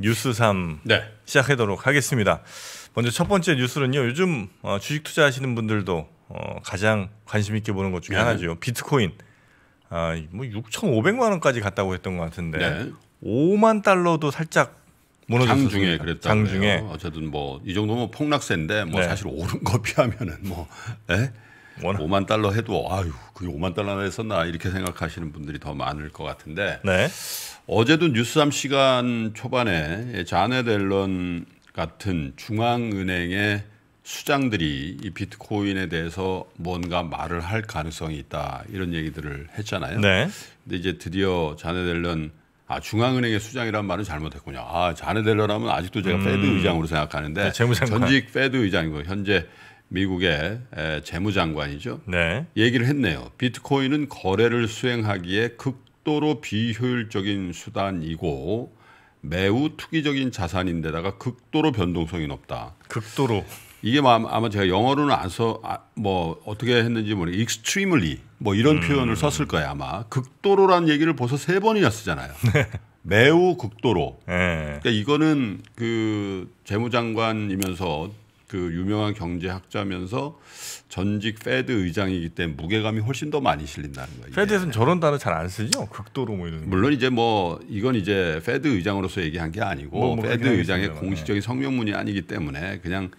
뉴스 3 네. 시작하도록 하겠습니다. 먼저 첫 번째 뉴스는요. 요즘 어, 주식 투자하시는 분들도 어, 가장 관심 있게 보는 것 중에 네. 하나죠. 비트코인. 아, 뭐 6,500만 원까지 갔다고 했던 것 같은데 네. 5만 달러도 살짝 무너졌어요. 장중에 그랬다. 장중에 어쨌든 뭐 이 정도면 폭락세인데 뭐 네. 사실 오른 거 비하면은 뭐 에? 예? 워낙. 5만 달러 해도 아유 그게 5만 달러나 했었나 이렇게 생각하시는 분들이 더 많을 것 같은데 네. 어제도 뉴스삼 시간 초반에 자네델런 같은 중앙은행의 수장들이 이 비트코인에 대해서 뭔가 말을 할 가능성이 있다 이런 얘기들을 했잖아요. 네. 근데 이제 드디어 자네델런아 중앙은행의 수장이라는 말은 잘못했군요. 아 자네 델려라면 아직도 제가 음. 페드 의장으로 생각하는데 네, 전직 패드 의장이고 현재 미국의 재무장관이죠. 네. 얘기를 했네요. 비트코인은 거래를 수행하기에 극도로 비효율적인 수단이고 매우 투기적인 자산인데다가 극도로 변동성이 높다. 극도로. 이게 아마 제가 영어로는 안써뭐 아, 어떻게 했는지 모르 e x t r e m e 뭐 이런 음. 표현을 썼을 거예요 아마 극도로라는 얘기를 벌써 세 번이나 쓰잖아요. 네. 매우 극도로. 네. 그러니까 이거는 그 재무장관이면서 그 유명한 경제학자면서 전직 페드 의장이기 때문에 무게감이 훨씬 더 많이 실린다는 거예요. 페드에서는 저런 단어 잘 안 쓰죠. 극도로 뭐 이런. 물론 이제 뭐 이건 이제 페드 의장으로서 얘기한 게 아니고 뭐, 뭐 페드 의장의 네. 공식적인 성명문이 아니기 때문에 그냥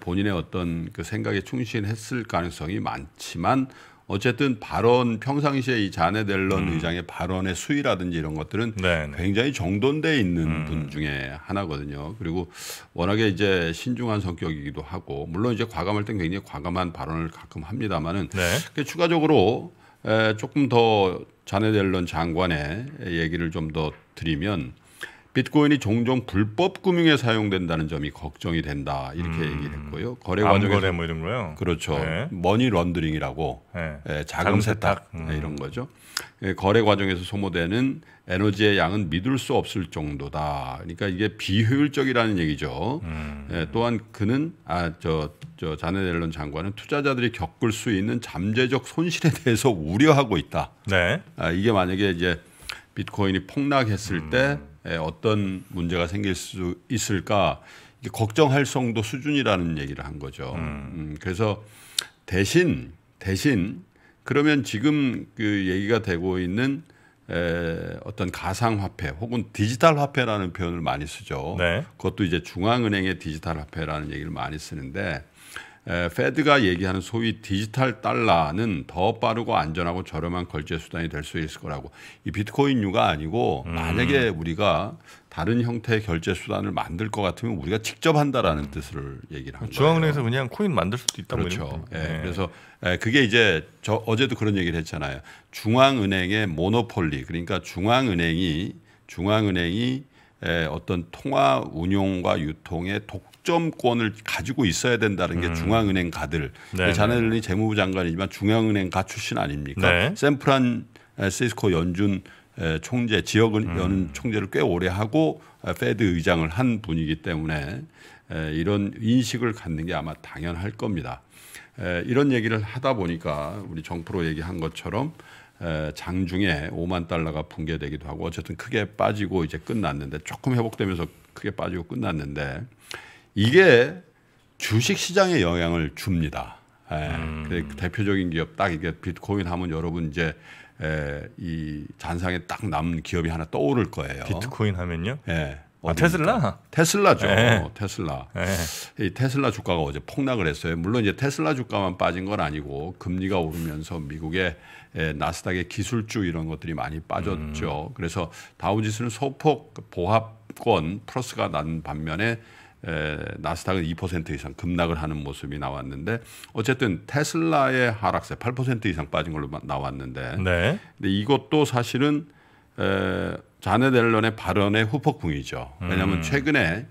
본인의 어떤 그 생각에 충실했을 가능성이 많지만 어쨌든 발언 평상시에 이 자네델런 음. 의장의 발언의 수위라든지 이런 것들은 네네. 네. 굉장히 정돈돼 있는 음. 분 음. 중에 하나거든요. 그리고 워낙에 이제 신중한 성격이기도 하고 물론 이제 과감할 땐 굉장히 과감한 발언을 가끔 합니다만은 네. 추가적으로 에, 조금 더 자네델런 장관의 얘기를 좀 더 드리면 비트코인이 종종 불법 금융에 사용된다는 점이 걱정이 된다 이렇게 음, 얘기했고요. 거래 과정에 거래 뭐 이런 거요. 그렇죠. 네. 머니 런드링이라고 네. 예, 자금, 세탁, 세탁. 예, 음. 이런 거죠. 예, 거래 과정에서 소모되는 에너지의 양은 믿을 수 없을 정도다. 그러니까 이게 비효율적이라는 얘기죠. 음. 예, 또한 그는 아 저 저 자네 델런 장관은 투자자들이 겪을 수 있는 잠재적 손실에 대해서 우려하고 있다. 네. 아, 이게 만약에 이제 비트코인이 폭락했을 때 음. 예, 어떤 문제가 생길 수 있을까 걱정할 정도 수준이라는 얘기를 한 거죠. 음. 음. 그래서 대신 대신 그러면 지금 그 얘기가 되고 있는 에, 어떤 가상화폐 혹은 디지털 화폐라는 표현을 많이 쓰죠. 네. 그것도 이제 중앙은행의 디지털 화폐라는 얘기를 많이 쓰는데 에, 페드가 얘기하는 소위 디지털 달러는 더 빠르고 안전하고 저렴한 결제 수단이 될 수 있을 거라고. 이 비트코인류가 아니고 음. 만약에 우리가 다른 형태의 결제 수단을 만들 것 같으면 우리가 직접 한다라는 음. 뜻을 얘기를 한 중앙은행에서 그냥 코인 만들 수도 있다 그렇죠. 예. 네. 그래서 예, 그게 이제 저 어제도 그런 얘기를 했잖아요. 중앙은행의 모노폴리 그러니까 중앙은행이 중앙은행이 어떤 통화 운용과 유통의 독점권을 가지고 있어야 된다는 게 음. 중앙은행 가들. 네. 그 자네들이 네, 네. 재무부 장관이지만 중앙은행 가 출신 아닙니까? 네. 샌프란시스코 연준 총재 지역은 음. 연 총재를 꽤 오래 하고 페드 의장을 한 분이기 때문에 이런 인식을 갖는 게 아마 당연할 겁니다. 이런 얘기를 하다 보니까 우리 정프로 얘기한 것처럼 장중에 5만 달러가 붕괴되기도 하고 어쨌든 크게 빠지고 이제 끝났는데 조금 회복되면서 크게 빠지고 끝났는데 이게 주식 시장에 영향을 줍니다. 음. 그 대표적인 기업 딱 이게 비트코인 하면 여러분 이제 에, 이 잔상에 딱남은 기업이 하나 떠오를 거예요. 비트코인 하면요? 예. 아, 테슬라? 테슬라죠. 네. 테슬라. 네. 이 테슬라 주가가 어제 폭락을 했어요. 물론 이제 테슬라 주가만 빠진 건 아니고 금리가 오르면서 미국의 예, 나스닥의 기술주 이런 것들이 많이 빠졌죠. 음. 그래서 다우지수는 소폭 보합권 플러스가 난 반면에 에, 나스닥은 2% 이상 급락을 하는 모습이 나왔는데 어쨌든 테슬라의 하락세 8% 이상 빠진 걸로 나왔는데 네. 근데 이것도 사실은 에, 자네델런의 발언의 후폭풍이죠. 음. 왜냐하면 음. 최근에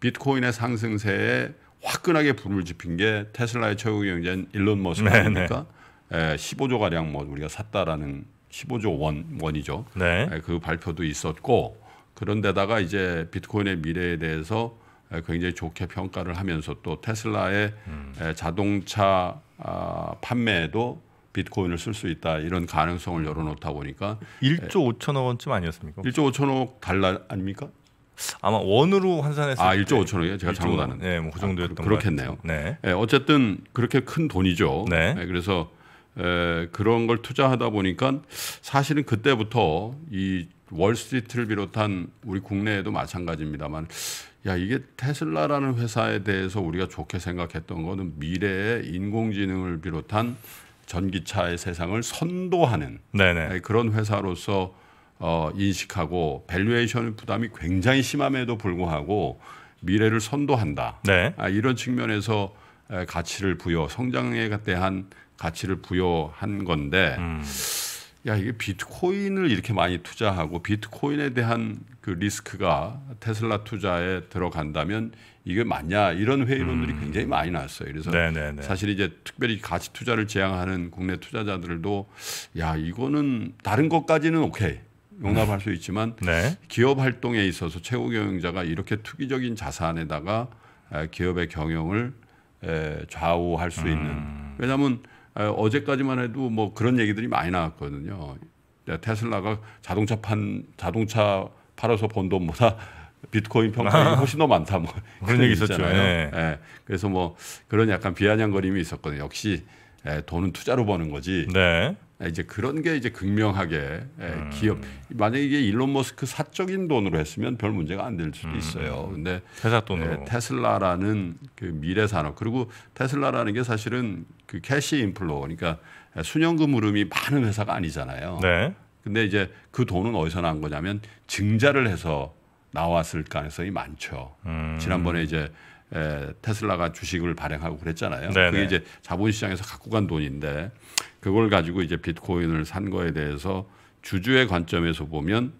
비트코인의 상승세에 화끈하게 불을 지핀 게 테슬라의 최고 경쟁인 일론 머스크 네, 네. 아닙니까? 에, 예, 15조 가량 뭐 우리가 샀다라는 15조 원 원이죠. 네. 에, 예, 그 발표도 있었고 그런데다가 이제 비트코인의 미래에 대해서 에, 예, 굉장히 좋게 평가를 하면서 또 테슬라의 음. 에, 자동차 아, 판매에도 비트코인을 쓸 수 있다 이런 가능성을 열어놓다 보니까 1조 5천억 원쯤 아니었습니까? 1조 5천억 달러 아닙니까? 아마 원으로 환산해서 아 1조 5천억이에요. 제가 잘못 아는. 네, 뭐그 정도였던 아, 그렇겠네요. 네. 네. 어쨌든 그렇게 큰 돈이죠. 네. 네 그래서 에, 예, 그런 걸 투자하다 보니까 사실은 그때부터 이 월스트리트를 비롯한 우리 국내에도 마찬가지입니다만 야 이게 테슬라라는 회사에 대해서 우리가 좋게 생각했던 거는 미래의 인공지능을 비롯한 전기차의 세상을 선도하는 네네. 네, 그런 회사로서 어, 인식하고 밸류에이션 부담이 굉장히 심함에도 불구하고 미래를 선도한다. 네. 아, 이런 측면에서 가치를 부여, 성장에 대한 가치를 부여한 건데 음. 야 이게 비트코인을 이렇게 많이 투자하고 비트코인에 대한 그 리스크가 테슬라 투자에 들어간다면 이게 맞냐 이런 회의론들이 음. 굉장히 많이 나왔어요. 그래서 네네네. 사실 이제 특별히 가치 투자를 지향하는 국내 투자자들도 야 이거는 다른 것까지는 오케이 용납할 수 있지만 네. 기업 활동에 있어서 최고 경영자가 이렇게 투기적인 자산에다가 기업의 경영을 좌우할 수 있는 음. 왜냐하면 어제까지만 해도 뭐 그런 얘기들이 많이 나왔거든요. 테슬라가 자동차 판 자동차 팔아서 번 돈보다 비트코인 평가이 아. 훨씬 더 많다 뭐 그런 얘기 있었잖아요. 예. 네. 그래서 뭐 그런 약간 비아냥거림이 있었거든요. 역시 에, 돈은 투자로 버는 거지. 네. 에, 이제 그런 게 이제 극명하게 에, 음. 기업 만약에 이게 일론 머스크 사적인 돈으로 했으면 별 문제가 안 될 수도 음. 있어요. 근데 회사 돈으로 에, 테슬라라는 그 미래 산업 그리고 테슬라라는 게 사실은 그 캐시 인플로 그러니까 순연금 흐름이 많은 회사가 아니잖아요. 네. 근데 이제 그 돈은 어디서 나온 거냐면 증자를 해서 나왔을 가능성이 많죠. 음. 지난번에 이제 에, 예, 테슬라가 주식을 발행하고 그랬잖아요. 네네. 그게 이제 자본시장에서 갖고 간 돈인데 그걸 가지고 이제 비트코인을 산 거에 대해서 주주의 관점에서 보면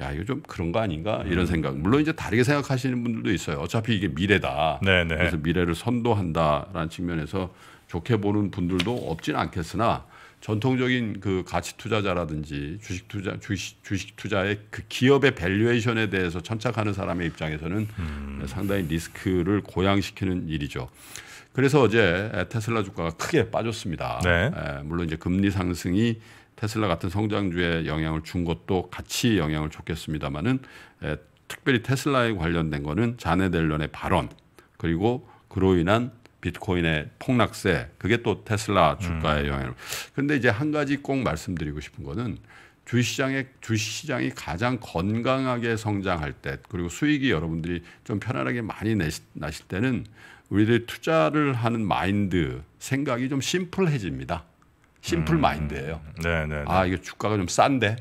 야 이거 좀 그런 거 아닌가 이런 음. 생각. 물론 이제 다르게 생각하시는 분들도 있어요. 어차피 이게 미래다. 네네. 그래서 미래를 선도한다라는 측면에서 좋게 보는 분들도 없진 않겠으나 전통적인 그 가치 투자자라든지 주식 투자 주식, 주식 투자의 그 기업의 밸류에이션에 대해서 천착하는 사람의 입장에서는 음. 상당히 리스크를 고양시키는 일이죠. 그래서 어제 테슬라 주가가 크게 빠졌습니다. 네. 에, 예, 물론 이제 금리 상승이 테슬라 같은 성장주에 영향을 준 것도 같이 영향을 줬겠습니다만은 예, 특별히 테슬라에 관련된 거는 자네 델런의 발언 그리고 그로 인한 비트코인의 폭락세 그게 또 테슬라 음. 주가에 영향을. 그런데 이제 한 가지 꼭 말씀드리고 싶은 거는 주시장의 주시장이 가장 건강하게 성장할 때 그리고 수익이 여러분들이 좀 편안하게 많이 내시, 나실 때는 우리들 투자를 하는 마인드 생각이 좀 심플해집니다. 심플 음. 마인드예요. 네, 네, 네. 아 이게 주가가 좀 싼데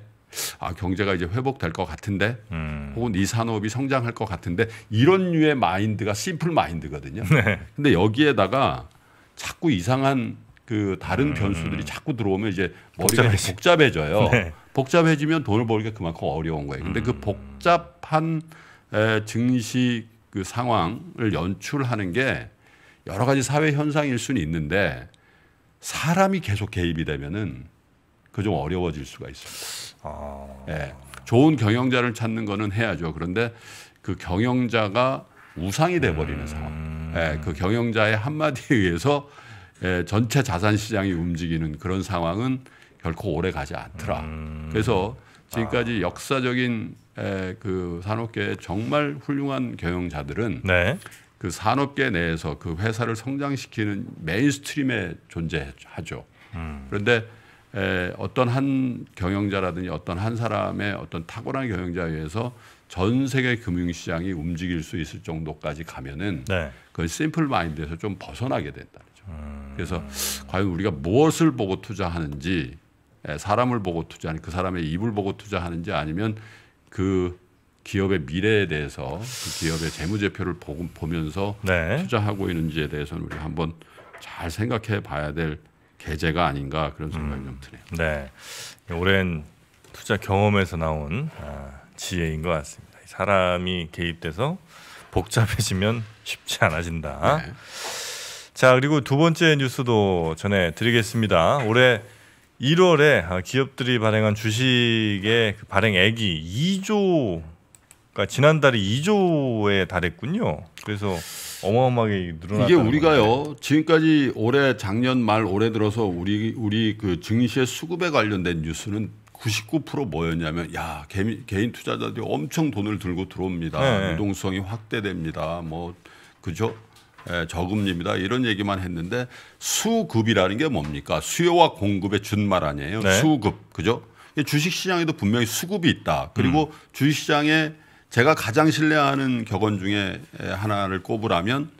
아 경제가 이제 회복될 것 같은데 음. 혹은 이 산업이 성장할 것 같은데 이런 류의 마인드가 심플 마인드거든요. 네. 근데 여기에다가 자꾸 이상한 그 다른 음. 변수들이 자꾸 들어오면 이제 머리가 복잡해. 져요 네. 복잡해지면 돈을 벌기가 그만큼 어려운 거예요. 근데 그 음. 그 복잡한 에, 증시 그 상황을 연출하는 게 여러 가지 사회 현상일 수는 있는데 사람이 계속 개입이 되면은 그좀 어려워질 수가 있습니다. 아. 예. 좋은 경영자를 찾는 거는 해야죠. 그런데 그 경영자가 우상이 돼버리는 음. 상황. 예, 그 경영자의 한마디에 의해서 예, 전체 자산 시장이 움직이는 그런 상황은 결코 오래 가지 않더라. 음. 그래서 아. 지금까지 아. 역사적인 에, 예, 그산업계 정말 훌륭한 경영자들은 네. 그 산업계 내에서 그 회사를 성장시키는 메인스트림에 존재하죠. 음. 그런데 에, 어떤 한 경영자라든지 어떤 한 사람의 어떤 탁월한 경영자에 의해서 전 세계 금융시장이 움직일 수 있을 정도까지 가면은 네. 그 심플 마인드에서 좀 벗어나게 된다죠. 음. 그래서 과연 우리가 무엇을 보고 투자하는지 에, 사람을 보고 투자하는 그 사람의 입을 보고 투자하는지 아니면 그 기업의 미래에 대해서 그 기업의 재무제표를 보면서 보 네. 투자하고 있는지에 대해서는 우리 한번 잘 생각해 봐야 될 계제가 아닌가 그런 생각이 음, 좀 드네요. 네, 오랜 투자 경험에서 나온 아, 지혜인 것 같습니다. 사람이 개입돼서 복잡해지면 쉽지 않아진다. 네. 자 그리고 두 번째 뉴스도 전해드리겠습니다. 올해 1월에 아, 기업들이 발행한 주식의 그 발행액이 2조, 그러니까 지난달에 2조에 달했군요. 그래서 어마어마하게 늘어났다. 이게 우리가요 건데. 지금까지 올해 작년 말 올해 들어서 우리 우리 그 증시의 수급에 관련된 뉴스는 99% 뭐였냐면 야 개미, 개인 투자자들이 엄청 돈을 들고 들어옵니다. 네. 유동성이 확대됩니다. 뭐 그죠? 예, 저금리입니다. 이런 얘기만 했는데 수급이라는 게 뭡니까? 수요와 공급의 준말 아니에요. 네. 수급 그죠? 주식시장에도 분명히 수급이 있다. 그리고 음. 주식시장에 제가 가장 신뢰하는 격언 중에 하나를 꼽으라면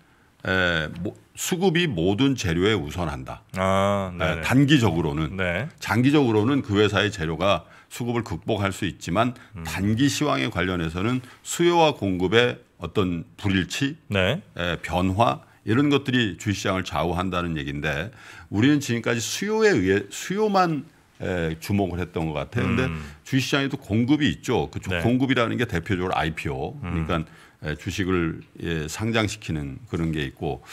에, 모, 수급이 모든 재료에 우선한다. 아, 에, 단기적으로는 네. 장기적으로는 그 회사의 재료가 수급을 극복할 수 있지만 음. 단기 시황에 관련해서는 수요와 공급의 어떤 불일치, 네. 에, 변화 이런 것들이 주시장을 좌우한다는 얘기인데 우리는 지금까지 수요에 의해 수요만 에, 예, 주목을 했던 것 같아요. 그런데 음. 주식시장에도 공급이 있죠. 그 네. 공급이라는 게 대표적으로 IPO. 음. 그러니까 에, 예, 주식을 예, 상장시키는 그런 게 있고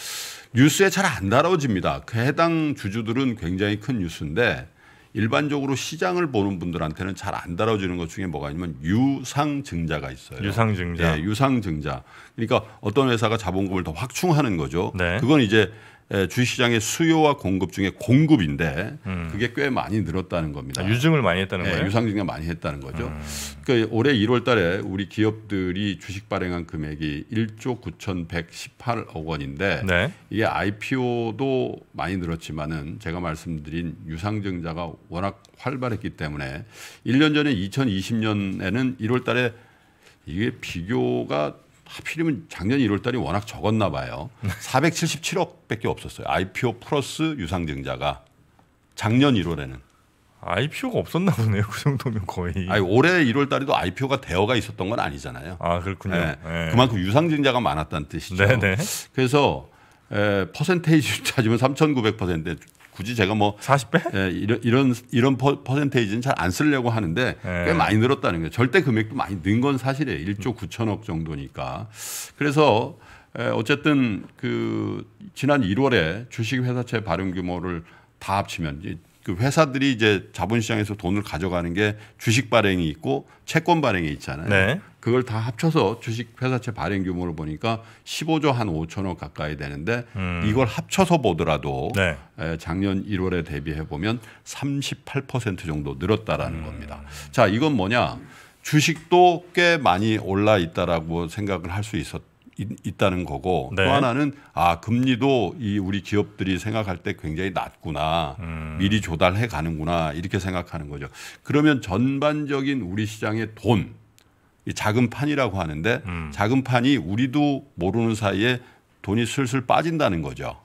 뉴스에 잘 안 다뤄집니다. 그 해당 주주들은 굉장히 큰 뉴스인데 일반적으로 시장을 보는 분들한테는 잘 안 다뤄지는 것 중에 뭐가 있냐면 유상증자가 있어요. 유상증자. 네, 예, 유상증자. 그러니까 어떤 회사가 자본금을 더 확충하는 거죠. 네. 그건 이제 예, 주식시장의 수요와 공급 중에 공급인데 음. 그게 꽤 많이 늘었다는 겁니다. 아, 유증을 많이 했다는 네, 거예요? 유상증을 많이 했다는 거죠. 음. 그러니까 올해 1월 달에 우리 기업들이 주식 발행한 금액이 1조 9,118억 원인데 네. 이게 IPO도 많이 늘었지만은 제가 말씀드린 유상증자가 워낙 활발했기 때문에 1년 전에 2020년에는 1월 달에 이게 비교가 하필이면 작년 1월 달이 워낙 적었나 봐요. 477억밖에 없었어요. IPO 플러스 유상증자가 작년 1월에는 IPO가 없었나 보네요. 그 정도면 거의. 아니, 올해 1월 달에도 IPO가 대여가 있었던 건 아니잖아요. 아 그렇군요. 네. 네. 그만큼 유상증자가 많았다는 뜻이죠. 네네. 네. 그래서 에, 퍼센테이지 찾지면3,900% 굳이 제가 뭐 40배? 예, 이런 이런 이런 퍼센테이지는 잘 안 쓰려고 하는데 예. 꽤 많이 늘었다는 거예요. 절대 금액도 많이 는 건 사실이에요. 1조 9천억 정도니까. 그래서 예, 어쨌든 그 지난 1월에 주식회사채 발행 규모를 다 합치면 그 회사들이 이제 자본시장에서 돈을 가져가는 게 주식 발행이 있고 채권 발행이 있잖아요. 네. 그걸 다 합쳐서 주식회사채 발행 규모를 보니까 15조 한 5천억 가까이 되는데 음. 이걸 합쳐서 보더라도 네. 예, 작년 1월에 대비해 보면 38% 정도 늘었다라는 음. 겁니다. 자 이건 뭐냐 주식도 꽤 많이 올라 있다라고 생각을 할 수 있었. 있다는 거고 네. 또 하나는 아 금리도 이 우리 기업들이 생각할 때 굉장히 낮구나 음. 미리 조달해 가는구나 이렇게 생각하는 거죠. 그러면 전반적인 우리 시장의 돈이 작은 판이라고 하는데 음. 작은 판이 우리도 모르는 사이에 돈이 슬슬 빠진다는 거죠.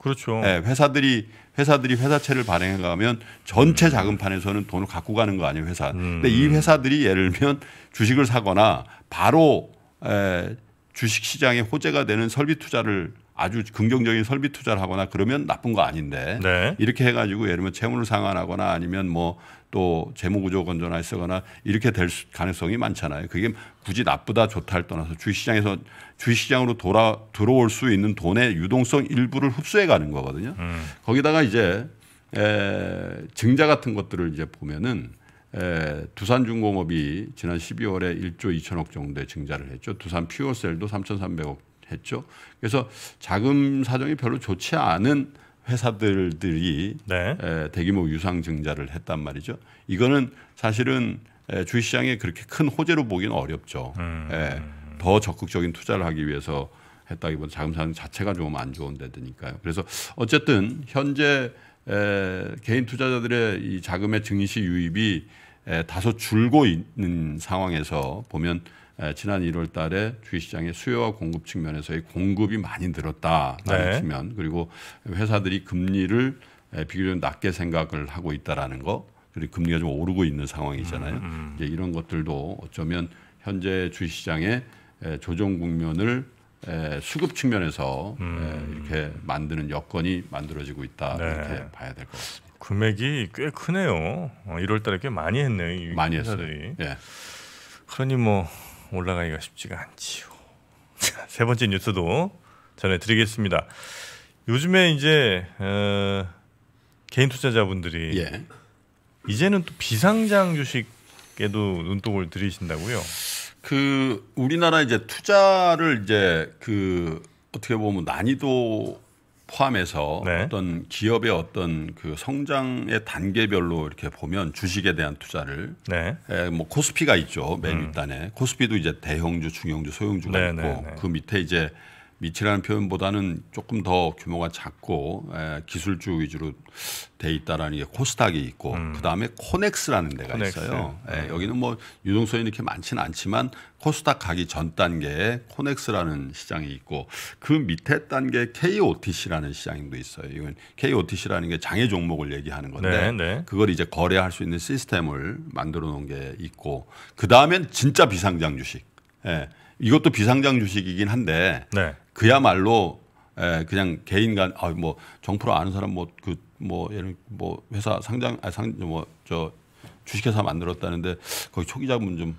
그렇죠. 네, 회사들이 회사들이 회사채를 발행해 가면 전체 작은 음. 판에서는 돈을 갖고 가는 거 아니에요 회사. 음. 근데 이 회사들이 예를 들면 주식을 사거나 바로 에, 주식 시장의 호재가 되는 설비 투자를 아주 긍정적인 설비 투자를 하거나 그러면 나쁜 거 아닌데 네. 이렇게 해가지고 예를 들면 채무를 상환하거나 아니면 뭐 또 재무구조 건전화 쓰거나 이렇게 될 가능성이 많잖아요. 그게 굳이 나쁘다 좋다를 떠나서 주식시장에서 주식시장으로 돌아 들어올 수 있는 돈의 유동성 일부를 흡수해 가는 거거든요. 음. 거기다가 이제 에, 증자 같은 것들을 이제 보면은 에, 두산중공업이 지난 12월에 1조 2천억 정도의 증자를 했죠. 두산 퓨어셀도 3,300억 했죠. 그래서 자금 사정이 별로 좋지 않은 회사들들이 네. 에, 대규모 유상 증자를 했단 말이죠. 이거는 사실은 에, 주식시장에 그렇게 큰 호재로 보기는 어렵죠. 음. 에, 더 적극적인 투자를 하기 위해서 했다기보다 자금 사정 자체가 좀 안 좋은 데니까요. 드 그래서 어쨌든 현재 에, 개인 투자자들의 이 자금의 증시 유입이 에, 다소 줄고 있는 상황에서 보면 지난 1월 달에 주식시장의 수요와 공급 측면에서의 공급이 많이 늘었다라는 네. 측면 그리고 회사들이 금리를 비교적 낮게 생각을 하고 있다라는 거 그리고 금리가 좀 오르고 있는 상황이잖아요. 음, 음. 이제 이런 것들도 어쩌면 현재 주식시장의 조정 국면을 수급 측면에서 음. 이렇게 만드는 여건이 만들어지고 있다 네. 이렇게 봐야 될 것 같습니다. 금액이 꽤 크네요. 1월달에 어, 꽤 많이 했네요. 많이 회사들이. 했어요. 예. 그러니 뭐 올라가기가 쉽지가 않지요. 세 번째 뉴스도 전해드리겠습니다. 요즘에 이제 어, 개인 투자자분들이 예. 이제는 또 비상장 주식에도 눈독을 들이신다고요? 그 우리나라 이제 투자를 이제 그 어떻게 보면 난이도 포함해서 네. 어떤 기업의 어떤 그 성장의 단계별로 이렇게 보면 주식에 대한 투자를 네. 에, 뭐 코스피가 있죠 맨 음. 윗단에 코스피도 이제 대형주, 중형주, 소형주가 네, 있고 네, 네. 그 밑에 이제 미치라는 표현보다는 조금 더 규모가 작고 에, 기술주 위주로 돼 있다라는 게 코스닥이 있고 음. 그다음에 코넥스라는 데가 코넥스. 있어요. 에, 예, 음. 여기는 뭐 유동성이 이렇게 많지는 않지만 코스닥 가기 전 단계에 코넥스라는 시장이 있고 그 밑에 단계 KOTC라는 시장도 있어요. 이건 KOTC라는 게 장애 종목을 얘기하는 건데 네, 네. 그걸 이제 거래할 수 있는 시스템을 만들어 놓은 게 있고 그다음엔 진짜 비상장 주식. 예. 이것도 비상장 주식이긴 한데 네. 그야말로 에 예, 그냥 개인간 아 뭐 정프로 아는 사람 뭐 그뭐 그뭐 예를 뭐 회사 상장 아상뭐 저 주식회사 만들었다는데 거기 초기자금좀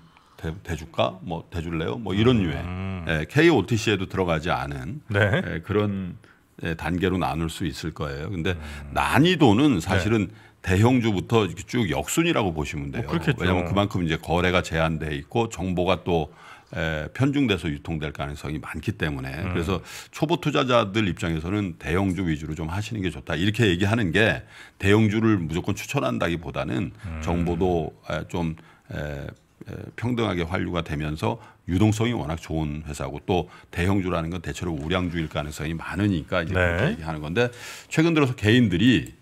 대, 줄까? 뭐 대줄래요? 뭐 이런 류의 에 음. 예, KOTC에도 들어가지 않은 네. 예, 그런 예, 단계로 나눌 수 있을 거예요. 근데 음. 난이도는 네. 사실은 네. 대형주부터 쭉 역순이라고 보시면 돼요. 뭐 어, 왜냐하면 그만큼 이제 거래가 제한돼 있고 정보가 또 에, 편중돼서 유통될 가능성이 많기 때문에 음. 그래서 초보 투자자들 입장에서는 대형주 위주로 좀 하시는 게 좋다 이렇게 얘기하는 게 대형주를 무조건 추천한다기보다는 음. 정보도 좀 에, 평등하게 환류가 되면서 유동성이 워낙 좋은 회사고 또 대형주라는 건 대체로 우량주일 가능성이 많으니까 이제 네. 그렇게 얘기하는 건데 최근 들어서 개인들이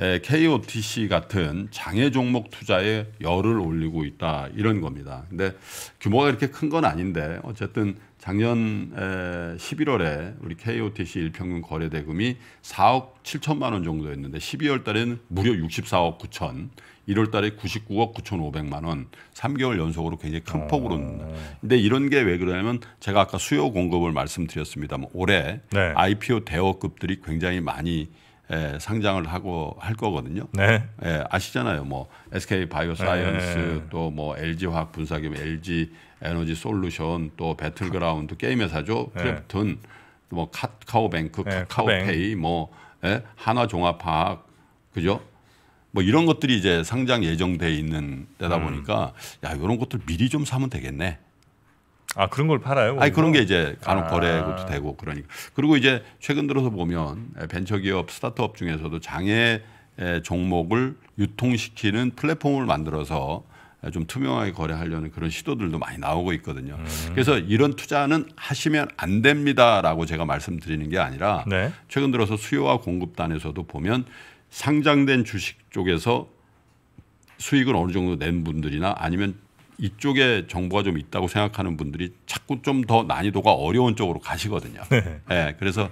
예, KOTC 같은 장애 종목 투자에 열을 올리고 있다 이런 겁니다. 근데 규모가 이렇게 큰 건 아닌데 어쨌든 작년 11월에 우리 KOTC 일평균 거래 대금이 4억 7천만 원 정도였는데 12월 달에는 무려 64억 9천, 1월 달에 99억 9,500만 원, 3개월 연속으로 굉장히 큰 어. 폭으로 는다 근데 이런 게 왜 그러냐면 제가 아까 수요 공급을 말씀드렸습니다. 올해 네. IPO 대어급들이 굉장히 많이 예, 상장을 하고 할 거거든요. 네. 예, 아시잖아요. 뭐 SK 바이오사이언스 네. 또뭐 LG 화학 분사기업 LG 에너지 솔루션 또 배틀그라운드 게임 회사죠. 네. 크래프튼 뭐 네. 뭐 카카오뱅크, 카카오페이 뭐 예, 한화종합화학 그죠? 뭐 이런 것들이 이제 상장 예정돼 있는 데다 음. 보니까 음. 야 이런 것들 미리 좀 사면 되겠네. 아 그런 걸 팔아요? 아니 그런 게 이제 간혹 아. 거래도 되고 그러니까 그리고 이제 최근 들어서 보면 벤처기업 스타트업 중에서도 장애 종목을 유통시키는 플랫폼을 만들어서 좀 투명하게 거래하려는 그런 시도들도 많이 나오고 있거든요. 음. 그래서 이런 투자는 하시면 안 됩니다라고 제가 말씀드리는 게 아니라 네. 최근 들어서 수요와 공급단에서도 보면 상장된 주식 쪽에서 수익을 어느 정도 낸 분들이나 아니면 이쪽에 정보가 좀 있다고 생각하는 분들이 자꾸 좀 더 난이도가 어려운 쪽으로 가시거든요. 네. 예, 그래서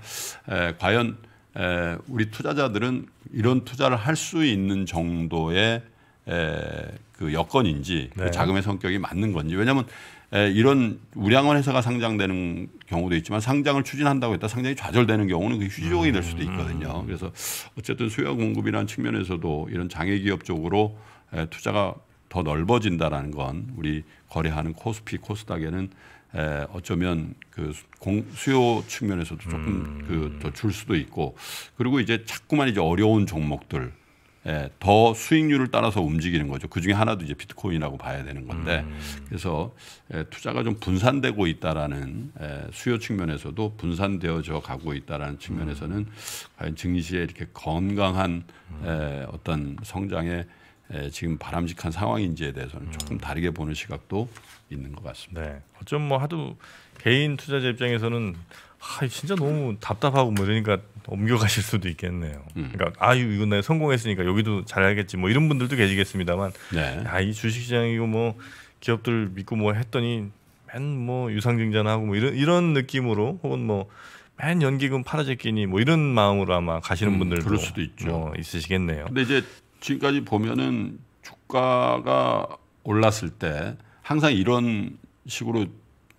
에, 과연 에, 우리 투자자들은 이런 투자를 할 수 있는 정도의 에, 그 여건인지 그 네. 그 자금의 성격이 맞는 건지 왜냐하면 에, 이런 우량원 회사가 상장되는 경우도 있지만 상장을 추진한다고 했다 상장이 좌절되는 경우는 그 휴지종이 될 수도 있거든요. 음. 그래서 어쨌든 수요 공급이라는 측면에서도 이런 장애 기업 쪽으로 에, 투자가 더 넓어진다라는 건 우리 거래하는 코스피 코스닥에는 에, 어쩌면 그 공, 수요 측면에서도 조금 음. 그더 줄 수도 있고 그리고 이제 자꾸만 이제 어려운 종목들 예, 더 수익률을 따라서 움직이는 거죠. 그 중에 하나도 이제 비트코인이라고 봐야 되는 건데, 음. 그래서 예, 투자가 좀 분산되고 있다라는 예, 수요 측면에서도 분산되어져 가고 있다라는 측면에서는 음. 과연 증시에 이렇게 건강한 음. 예, 어떤 성장에 지금 바람직한 상황인지에 대해서는 음. 조금 다르게 보는 시각도 있는 것 같습니다. 네. 어쩜 뭐 하도 개인 투자자 입장에서는 아, 진짜 너무 답답하고 뭐 이러니까 옮겨가실 수도 있겠네요. 음. 그러니까 아유 이건 내가 성공했으니까 여기도 잘하겠지 뭐 이런 분들도 계시겠습니다만, 네. 야이 주식시장이고 뭐 기업들 믿고 뭐 했더니 맨 뭐유상증자나고뭐 이런 이런 느낌으로 혹은 뭐 맨 연기금 팔아제끼니 뭐 이런 마음으로 아마 가시는 음, 분들도 그럴 수도 있죠. 뭐 있으시겠네요. 근데 이제 지금까지 보면은 주가가 올랐을 때 항상 이런 식으로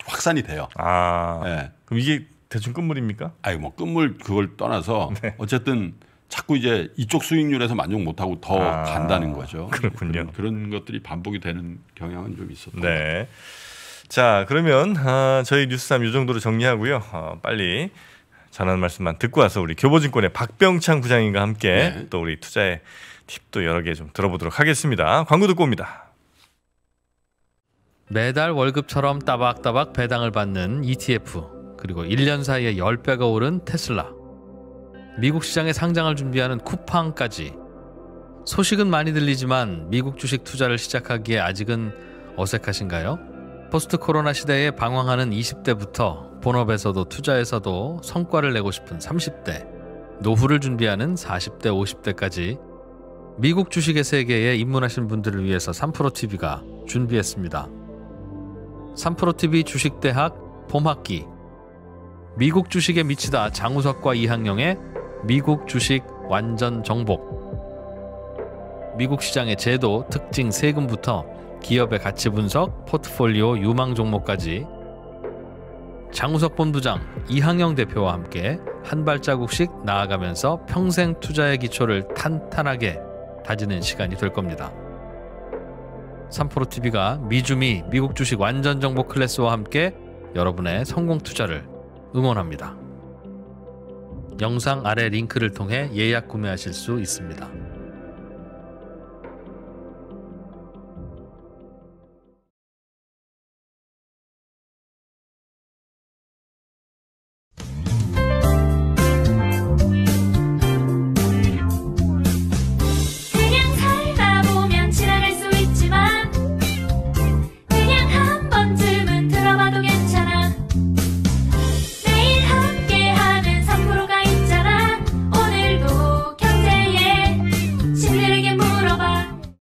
확산이 돼요. 아, 네. 그럼 이게 대충 끝물입니까? 아니 뭐 끝물 그걸 떠나서 네. 어쨌든 자꾸 이제 이쪽 수익률에서 만족 못하고 더 아, 간다는 거죠. 그렇군요. 그런, 그런, 것들이 반복이 되는 경향은 좀 있었던 네. 것 같아요. 자 그러면 아, 저희 뉴스삼 이 정도로 정리하고요. 어, 빨리 전하 말씀만 듣고 와서 우리 교보증권의 박병창 부장님과 함께 네. 또 우리 투자에 힙도 여러 개 좀 들어보도록 하겠습니다. 광고 듣고 옵니다. 매달 월급처럼 따박따박 배당을 받는 ETF 그리고 1년 사이에 10배가 오른 테슬라 미국 시장에 상장을 준비하는 쿠팡까지 소식은 많이 들리지만 미국 주식 투자를 시작하기에 아직은 어색하신가요? 포스트 코로나 시대에 방황하는 20대부터 본업에서도 투자에서도 성과를 내고 싶은 30대, 노후를 준비하는 40대, 50대까지 미국 주식의 세계에 입문하신 분들을 위해서 3프로TV가 준비했습니다. 3프로TV 주식대학 봄학기 미국 주식에 미치다 장우석과 이학영의 미국 주식 완전 정복 미국 시장의 제도, 특징, 세금부터 기업의 가치 분석, 포트폴리오, 유망 종목까지 장우석 본부장, 이항영 대표와 함께 한 발자국씩 나아가면서 평생 투자의 기초를 탄탄하게 다지는 시간이 될 겁니다. 3프로TV가 미주미 미국 주식 완전 정보 클래스와 함께 여러분의 성공 투자를 응원합니다. 영상 아래 링크를 통해 예약 구매하실 수 있습니다.